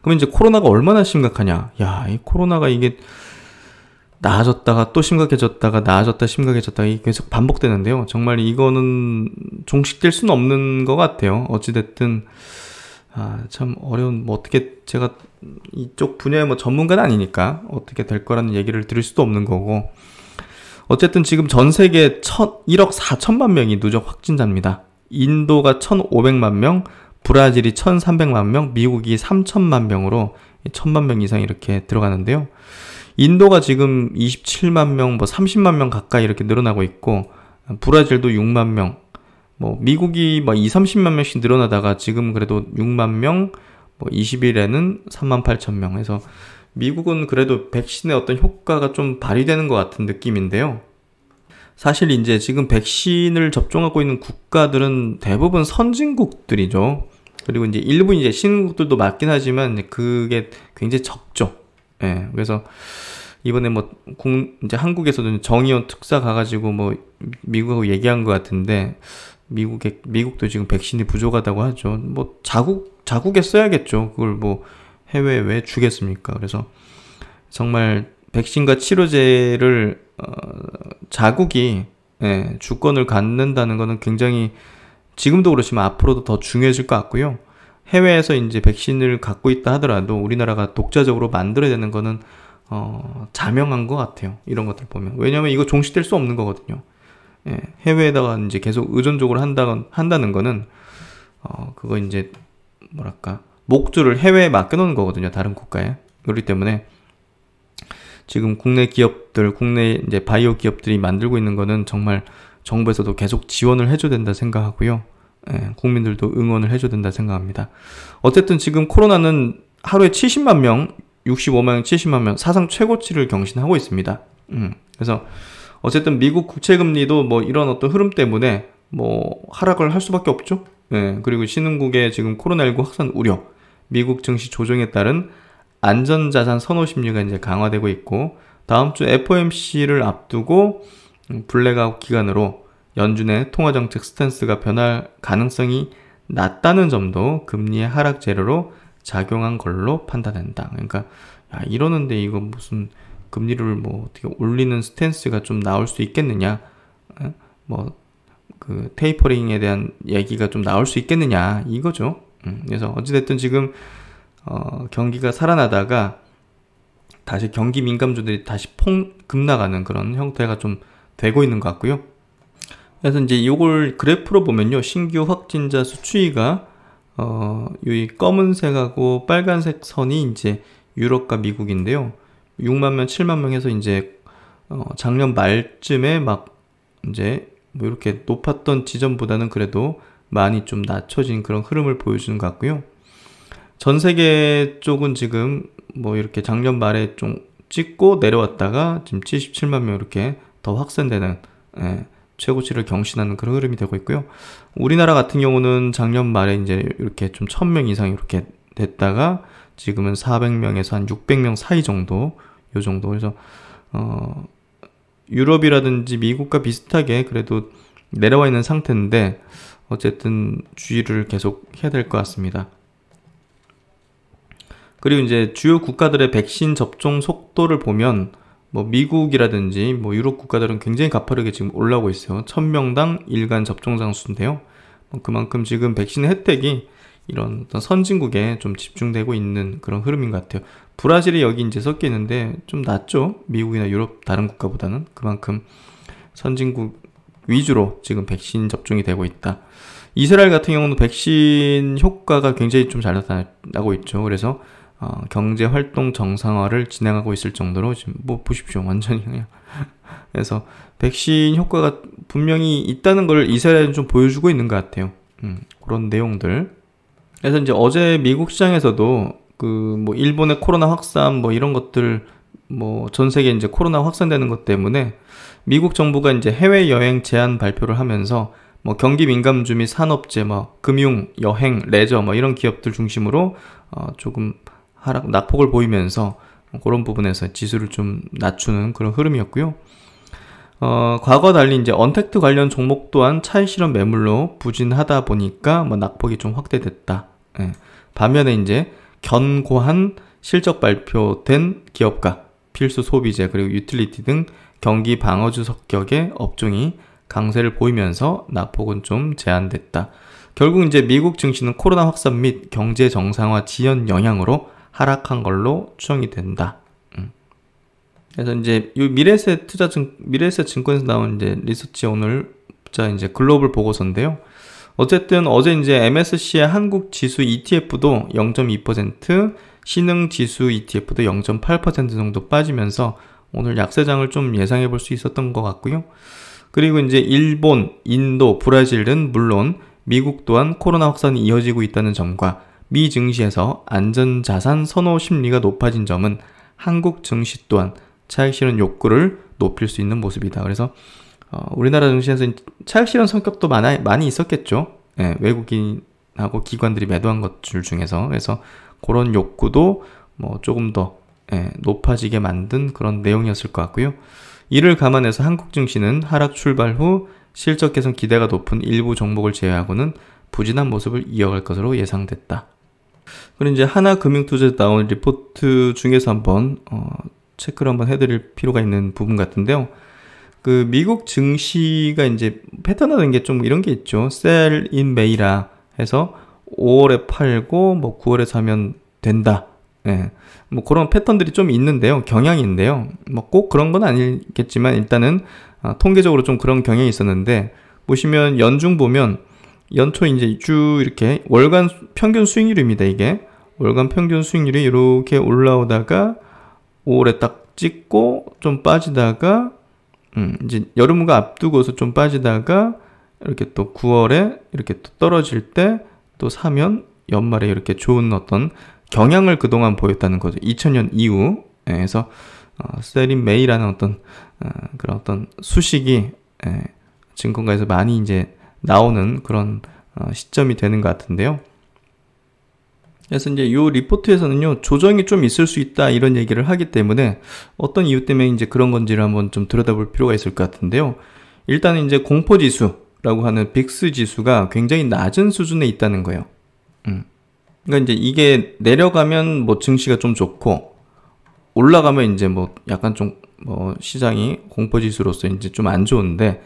그럼 이제 코로나가 얼마나 심각하냐? 야, 이 코로나가 이게 나아졌다가 또 심각해졌다가 나아졌다 심각해졌다 이게 계속 반복되는데요. 정말 이거는 종식될 수는 없는 것 같아요. 어찌됐든 아, 참 어려운 뭐 어떻게 제가 이쪽 분야의 뭐 전문가는 아니니까 어떻게 될 거라는 얘기를 들을 수도 없는 거고 어쨌든 지금 전 세계 1억 4천만 명이 누적 확진자입니다. 인도가 1,500만 명, 브라질이 1,300만 명, 미국이 3천만 명으로 1천만 명 이상 이렇게 들어가는데요. 인도가 지금 27만 명, 뭐 30만 명 가까이 이렇게 늘어나고 있고, 브라질도 6만 명, 뭐 미국이 뭐 2, 30만 명씩 늘어나다가 지금 그래도 6만 명, 뭐 20일에는 3만 8천 명 해서 미국은 그래도 백신의 어떤 효과가 좀 발휘되는 것 같은 느낌인데요. 사실 이제 지금 백신을 접종하고 있는 국가들은 대부분 선진국들이죠. 그리고 이제 일부 이제 신국들도 맞긴 하지만 그게 굉장히 적죠. 예. 그래서 이번에 뭐 공, 이제 한국에서도 정의원 특사 가가지고 뭐 미국하고 얘기한 것 같은데 미국 에 미국도 지금 백신이 부족하다고 하죠. 뭐 자국 자국에 써야겠죠. 그걸 뭐 해외에 왜 주겠습니까? 그래서 정말 백신과 치료제를 어, 자국이 예, 주권을 갖는다는 거는 굉장히 지금도 그렇지만 앞으로도 더 중요해질 것 같고요. 해외에서 이제 백신을 갖고 있다 하더라도 우리나라가 독자적으로 만들어야 되는 거는 어, 자명한 것 같아요. 이런 것들 보면. 왜냐면 이거 종식될 수 없는 거거든요. 예, 해외에다가 이제 계속 의존적으로 한다, 한다는 거는, 어, 그거 이제, 뭐랄까, 목줄을 해외에 맡겨놓는 거거든요. 다른 국가에. 그렇기 때문에 지금 국내 기업들, 국내 이제 바이오 기업들이 만들고 있는 거는 정말 정부에서도 계속 지원을 해줘야 된다 생각하고요. 예, 국민들도 응원을 해줘야 된다 생각합니다. 어쨌든 지금 코로나는 하루에 70만 명, 65만 명, 70만 명 사상 최고치를 경신하고 있습니다. 음, 그래서 어쨌든 미국 국채금리도 뭐 이런 어떤 흐름 때문에 뭐 하락을 할 수밖에 없죠. 예, 그리고 신흥국의 지금 코로나19 확산 우려, 미국 증시 조정에 따른 안전자산 선호 심리가 이제 강화되고 있고 다음 주 FOMC를 앞두고 블랙아웃 기간으로 연준의 통화정책 스탠스가 변할 가능성이 낮다는 점도 금리의 하락 재료로 작용한 걸로 판단된다. 그러니까 야, 이러는데 이거 무슨 금리를 뭐 어떻게 올리는 스탠스가 좀 나올 수 있겠느냐? 뭐 그 테이퍼링에 대한 얘기가 좀 나올 수 있겠느냐 이거죠. 음, 그래서 어찌됐든 지금 어, 경기가 살아나다가 다시 경기 민감주들이 다시 폭 급나가는 그런 형태가 좀 되고 있는 것 같고요. 그래서 이제 이걸 그래프로 보면요. 신규 확진자 수 추이가 어, 이 검은색하고 빨간색 선이 이제 유럽과 미국인데요. 6만 명, 7만 명에서 이제 어, 작년 말쯤에 막 이제 뭐 이렇게 높았던 지점보다는 그래도 많이 좀 낮춰진 그런 흐름을 보여주는 것 같고요. 전 세계 쪽은 지금 뭐 이렇게 작년 말에 좀 찍고 내려왔다가 지금 77만 명 이렇게 더 확산되는 예, 최고치를 경신하는 그런 흐름이 되고 있고요. 우리나라 같은 경우는 작년 말에 이제 이렇게 좀 1000명 이상 이렇게 됐다가 지금은 400명에서 한 600명 사이 정도 요 정도 그래서 어 유럽이라든지 미국과 비슷하게 그래도 내려와 있는 상태인데 어쨌든 주의를 계속 해야 될 것 같습니다. 그리고 이제 주요 국가들의 백신 접종 속도를 보면 뭐 미국이라든지 뭐 유럽 국가들은 굉장히 가파르게 지금 올라오고 있어요. 1000명당 일간 접종장 수인데요. 뭐 그만큼 지금 백신 혜택이 이런 어떤 선진국에 좀 집중되고 있는 그런 흐름인 것 같아요. 브라질이 여기 이제 섞여 있는데 좀 낫죠. 미국이나 유럽 다른 국가보다는 그만큼 선진국 위주로 지금 백신 접종이 되고 있다. 이스라엘 같은 경우는 백신 효과가 굉장히 좀 잘 나타나고 있죠. 그래서 어, 경제 활동 정상화를 진행하고 있을 정도로 지금 뭐 보십시오 완전히 그냥 그래서 백신 효과가 분명히 있다는 걸 이스라엘은 좀 보여주고 있는 것 같아요. 음, 그런 내용들. 그래서 이제 어제 미국 시장에서도 그 뭐 일본의 코로나 확산 뭐 이런 것들 뭐 전 세계 이제 코로나 확산되는 것 때문에 미국 정부가 이제 해외 여행 제한 발표를 하면서 뭐 경기 민감주 및 산업재, 뭐 금융, 여행, 레저 뭐 이런 기업들 중심으로 어 조금 하락 낙폭을 보이면서 그런 부분에서 지수를 좀 낮추는 그런 흐름이었고요. 어, 과거 달리 이제 언택트 관련 종목 또한 차익 실험 매물로 부진하다 보니까 뭐 낙폭이 좀 확대됐다. 예. 반면에 이제 견고한 실적 발표된 기업가, 필수 소비재 그리고 유틸리티 등 경기 방어주 석격의 업종이 강세를 보이면서 낙폭은 좀 제한됐다. 결국 이제 미국 증시는 코로나 확산 및 경제 정상화 지연 영향으로 하락한 걸로 추정이 된다. 음. 그래서 이제 이 미래세 투자증 미래세 증권에서 나온 이제 리서치 오늘 자 이제 글로벌 보고서인데요. 어쨌든 어제 이제 MSCI 한국 지수 ETF도 0.2%, 신흥 지수 ETF도 0.8% 정도 빠지면서 오늘 약세장을 좀 예상해 볼 수 있었던 것 같고요. 그리고 이제 일본, 인도, 브라질은 물론 미국 또한 코로나 확산이 이어지고 있다는 점과 미 증시에서 안전자산 선호 심리가 높아진 점은 한국 증시 또한 차익 실현 욕구를 높일 수 있는 모습이다. 그래서 어, 우리나라 증시에서 차익 실현 성격도 많아, 많이 있었겠죠. 예, 외국인하고 기관들이 매도한 것들 중에서 그래서 그런 욕구도 뭐 조금 더 예, 높아지게 만든 그런 내용이었을 것 같고요. 이를 감안해서 한국 증시는 하락 출발 후 실적 개선 기대가 높은 일부 종목을 제외하고는 부진한 모습을 이어갈 것으로 예상됐다. 그리고 이제 하나금융투자에 나온 리포트 중에서 한번 어, 체크를 한번 해드릴 필요가 있는 부분 같은데요. 그 미국 증시가 이제 패턴화된 게 좀 이런 게 있죠. 셀인 메이라 해서 5월에 팔고 뭐 9월에 사면 된다. 예. 뭐 그런 패턴들이 좀 있는데요. 경향인데요. 뭐 꼭 그런 건 아니겠지만 일단은 아, 통계적으로 좀 그런 경향이 있었는데 보시면 연중 보면 연초 이제 쭉 이렇게 월간 평균 수익률입니다. 이게 월간 평균 수익률이 이렇게 올라오다가 5월에 딱 찍고 좀 빠지다가 음, 이제 여름과 앞두고서 좀 빠지다가 이렇게 또 9월에 이렇게 또 떨어질 때 또 사면 연말에 이렇게 좋은 어떤 경향을 그동안 보였다는 거죠. 2000년 이후. 에서 예, 어, 세린 메이라는 어떤 어, 그런 어떤 수식이 예, 증권가에서 많이 이제 나오는 그런 어, 시점이 되는 것 같은데요. 그래서 이제 이 리포트에서는요, 조정이 좀 있을 수 있다 이런 얘기를 하기 때문에 어떤 이유 때문에 이제 그런 건지를 한번 좀 들여다볼 필요가 있을 것 같은데요. 일단은 이제 공포지수라고 하는 빅스 지수가 굉장히 낮은 수준에 있다는 거예요. 음. 그러니까 이제 이게 내려가면 뭐 증시가 좀 좋고 올라가면 이제 뭐 약간 좀 뭐 시장이 공포지수로서 이제 좀 안 좋은데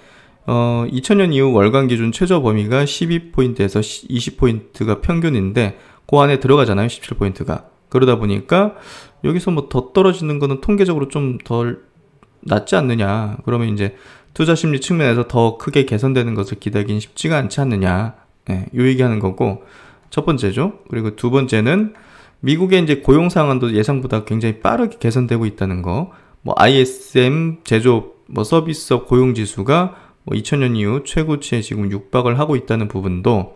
어, 2000년 이후 월간 기준 최저 범위가 12포인트에서 20포인트가 평균인데 그 안에 들어가잖아요. 17포인트가. 그러다 보니까 여기서 뭐 더 떨어지는 거는 통계적으로 좀 덜 낫지 않느냐. 그러면 이제 투자 심리 측면에서 더 크게 개선되는 것을 기대하기는 쉽지가 않지 않느냐. 예, 요 얘기하는 거고. 첫 번째죠. 그리고 두 번째는 미국의 이제 고용 상황도 예상보다 굉장히 빠르게 개선되고 있다는 거. 뭐 ISM 제조업 뭐 서비스업 고용 지수가 뭐 2000년 이후 최고치에 지금 육박을 하고 있다는 부분도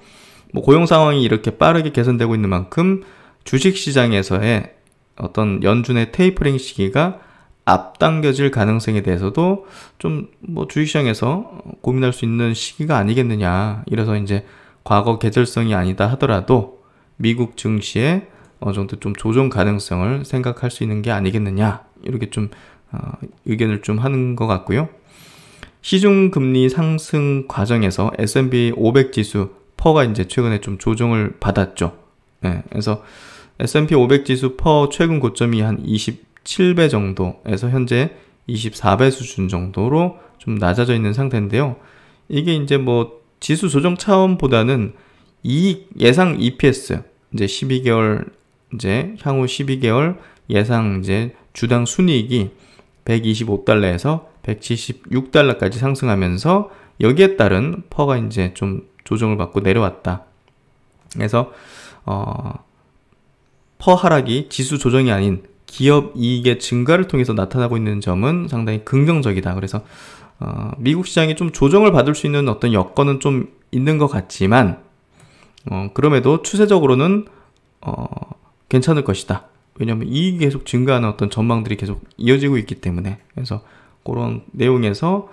뭐 고용 상황이 이렇게 빠르게 개선되고 있는 만큼 주식 시장에서의 어떤 연준의 테이퍼링 시기가 앞당겨질 가능성에 대해서도 좀 뭐 주식시장에서 고민할 수 있는 시기가 아니겠느냐. 이래서 이제 과거 계절성이 아니다 하더라도 미국 증시에 어느 정도 좀 조정 가능성을 생각할 수 있는 게 아니겠느냐. 이렇게 좀 어, 의견을 좀 하는 것 같고요. 시중 금리 상승 과정에서 S&P 500 지수 퍼가 이제 최근에 좀 조정을 받았죠. 네, 그래서 S&P 500 지수 퍼 최근 고점이 한 27배 정도에서 현재 24배 수준 정도로 좀 낮아져 있는 상태인데요. 이게 이제 뭐 지수 조정 차원보다는 이익 예상 EPS 이제 12개월 이제 향후 12개월 예상 이제 주당 순이익이 125달러에서 176달러까지 상승하면서 여기에 따른 퍼가 이제 좀 조정을 받고 내려왔다. 그래서 어, 퍼 하락이 지수 조정이 아닌 기업 이익의 증가를 통해서 나타나고 있는 점은 상당히 긍정적이다. 그래서 어, 미국 시장이 좀 조정을 받을 수 있는 어떤 여건은 좀 있는 것 같지만 어, 그럼에도 추세적으로는 어, 괜찮을 것이다. 왜냐하면 이익이 계속 증가하는 어떤 전망들이 계속 이어지고 있기 때문에 그래서 그런 내용에서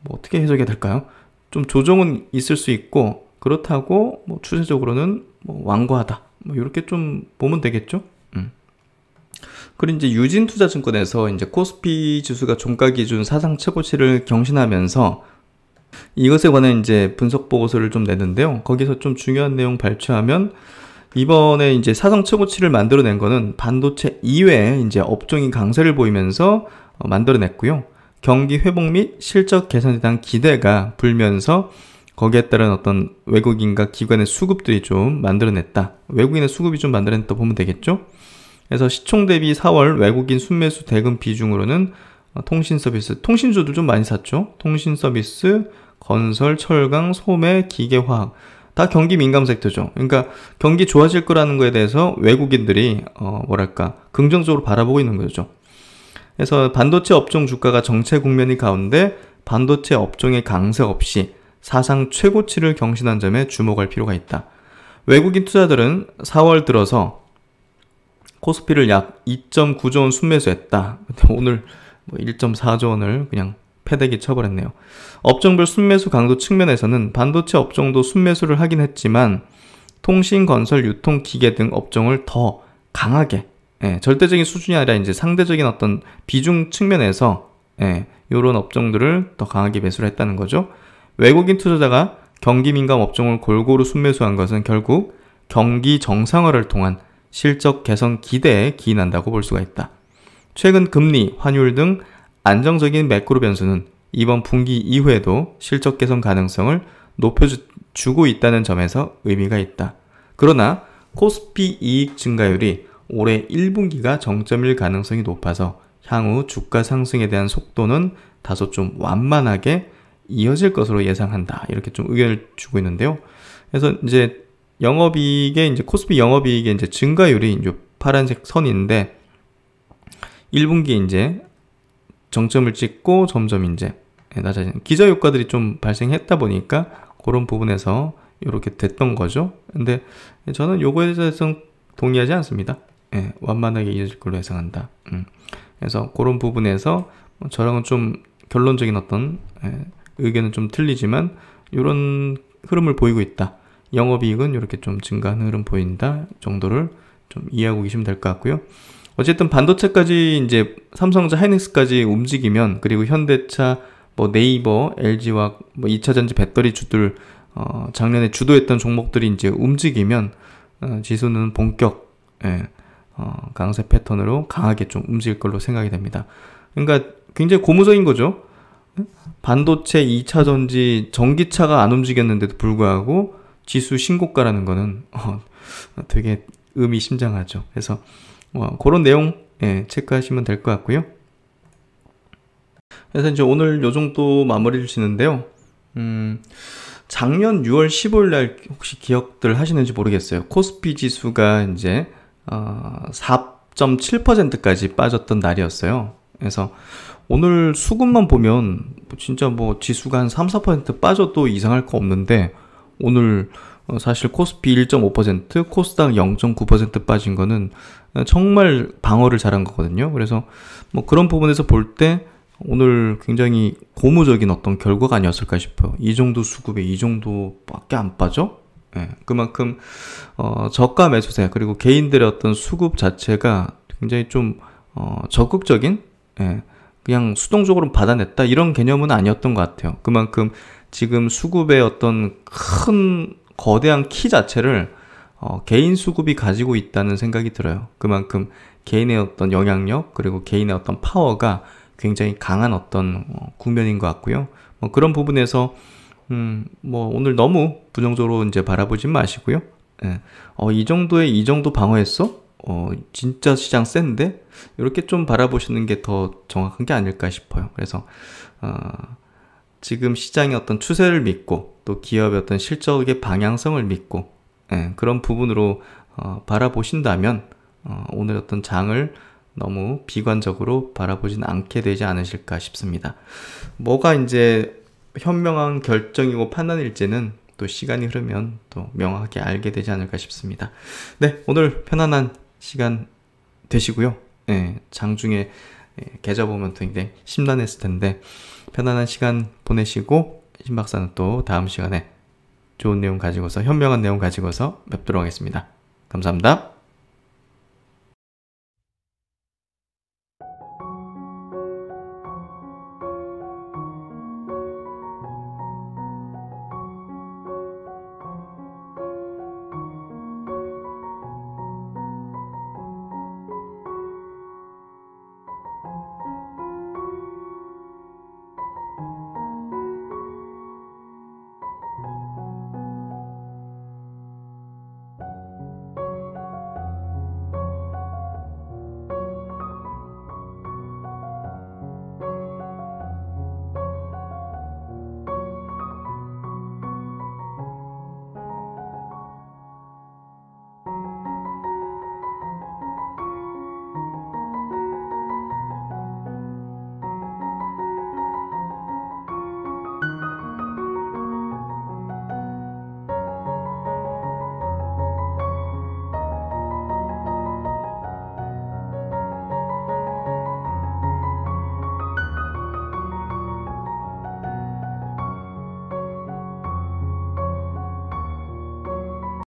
뭐 어떻게 해석이 될까요? 좀 조정은 있을 수 있고 그렇다고 뭐 추세적으로는 뭐 완고하다 뭐 이렇게 좀 보면 되겠죠. 음. 그리고 이제 유진투자증권에서 이제 코스피 지수가 종가 기준 사상 최고치를 경신하면서 이것에 관한 이제 분석 보고서를 좀 냈는데요. 거기서 좀 중요한 내용 발췌하면 이번에 이제 사상 최고치를 만들어낸 거는 반도체 이외에 이제 업종이 강세를 보이면서 어, 만들어냈고요. 경기 회복 및 실적 개선에 대한 기대가 불면서 거기에 따른 어떤 외국인과 기관의 수급들이 좀 만들어냈다. 외국인의 수급이 좀 만들어냈다 보면 되겠죠? 그래서 시총 대비 4월 외국인 순매수 대금 비중으로는 어, 통신 서비스, 통신주도 좀 많이 샀죠? 통신 서비스, 건설, 철강, 소매, 기계화학. 다 경기 민감 섹터죠. 그러니까 경기 좋아질 거라는 거에 대해서 외국인들이, 어, 뭐랄까, 긍정적으로 바라보고 있는 거죠. 그래서 반도체 업종 주가가 정체 국면이 가운데 반도체 업종의 강세 없이 사상 최고치를 경신한 점에 주목할 필요가 있다. 외국인 투자들은 4월 들어서 코스피를 약 2.9조 원 순매수했다. 근데 오늘 1.4조 뭐 원을 그냥 패대기 쳐버렸네요. 업종별 순매수 강도 측면에서는 반도체 업종도 순매수를 하긴 했지만 통신, 건설, 유통, 기계 등 업종을 더 강하게 예, 절대적인 수준이 아니라 이제 상대적인 어떤 비중 측면에서 예, 이런 업종들을 더 강하게 매수를 했다는 거죠. 외국인 투자자가 경기 민감 업종을 골고루 순매수한 것은 결국 경기 정상화를 통한 실적 개선 기대에 기인한다고 볼 수가 있다. 최근 금리, 환율 등 안정적인 매크로 변수는 이번 분기 이후에도 실적 개선 가능성을 높여주고 있다는 점에서 의미가 있다. 그러나 코스피 이익 증가율이 올해 1분기가 정점일 가능성이 높아서 향후 주가 상승에 대한 속도는 다소 좀 완만하게 이어질 것으로 예상한다. 이렇게 좀 의견을 주고 있는데요. 그래서 이제 영업이익의 이제 코스피 영업이익의 이제 증가율이 이제 파란색 선인데 1분기 이제 정점을 찍고 점점 이제 낮아지 예, 기저 효과들이 좀 발생했다 보니까 그런 부분에서 이렇게 됐던 거죠. 근데 저는 요거에 대해서 동의하지 않습니다. 예, 완만하게 이어질 걸로 예상한다. 음. 그래서 그런 부분에서 저랑은 좀 결론적인 어떤 예, 의견은 좀 틀리지만 이런 흐름을 보이고 있다. 영업이익은 이렇게 좀 증가하는 흐름 보인다 정도를 좀 이해하고 계시면 될 것 같고요. 어쨌든 반도체까지 이제 삼성자 하이닉스까지 움직이면 그리고 현대차 뭐 네이버, LG와 뭐 2차 전지 배터리 주들 어, 작년에 주도했던 종목들이 이제 움직이면 어, 지수는 본격 예, 어, 강세 패턴으로 강하게 좀 움직일 걸로 생각이 됩니다. 그러니까 굉장히 고무적인 거죠. 반도체 2차 전지 전기차가 안 움직였는데도 불구하고 지수 신고가라는 거는 어, 되게 의미심장하죠. 그래서 어, 그런 내용 예, 체크하시면 될 것 같고요. 그래서 이제 오늘 요 정도 마무리 주시는데요. 음, 작년 6월 15일 날 혹시 기억들 하시는지 모르겠어요. 코스피 지수가 이제 어, 4.7%까지 빠졌던 날이었어요. 그래서 오늘 수급만 보면 진짜 뭐 지수가 한 3, 4% 빠져도 이상할 거 없는데 오늘 어, 사실 코스피 1.5%, 코스닥 0.9% 빠진 거는 정말 방어를 잘한 거거든요. 그래서 뭐 그런 부분에서 볼 때 오늘 굉장히 고무적인 어떤 결과가 아니었을까 싶어요. 이 정도 수급에 이 정도밖에 안 빠져? 예, 그만큼 어, 저가 매수세 그리고 개인들의 어떤 수급 자체가 굉장히 좀 어, 적극적인 예, 그냥 수동적으로 받아냈다 이런 개념은 아니었던 것 같아요. 그만큼 지금 수급의 어떤 큰 거대한 키 자체를 어, 개인 수급이 가지고 있다는 생각이 들어요. 그만큼 개인의 어떤 영향력 그리고 개인의 어떤 파워가 굉장히 강한 어떤 어, 국면인 것 같고요. 뭐 그런 부분에서 음, 뭐 오늘 너무 부정적으로 이제 바라보진 마시고요. 예. 어, 이 정도에 이 정도 방어했어? 어, 진짜 시장 센데? 이렇게 좀 바라보시는 게 더 정확한 게 아닐까 싶어요. 그래서 어, 지금 시장의 어떤 추세를 믿고 또 기업의 어떤 실적의 방향성을 믿고 예, 그런 부분으로 어, 바라보신다면 어, 오늘 어떤 장을 너무 비관적으로 바라보진 않게 되지 않으실까 싶습니다. 뭐가 이제 현명한 결정이고 판단일지는 또 시간이 흐르면 또 명확하게 알게 되지 않을까 싶습니다. 네, 오늘 편안한 시간 되시고요. 예, 장중에 예, 계좌 보면 굉장히 심란했을 텐데 편안한 시간 보내시고 신 박사는 또 다음 시간에 좋은 내용 가지고서 현명한 내용 가지고서 뵙도록 하겠습니다. 감사합니다.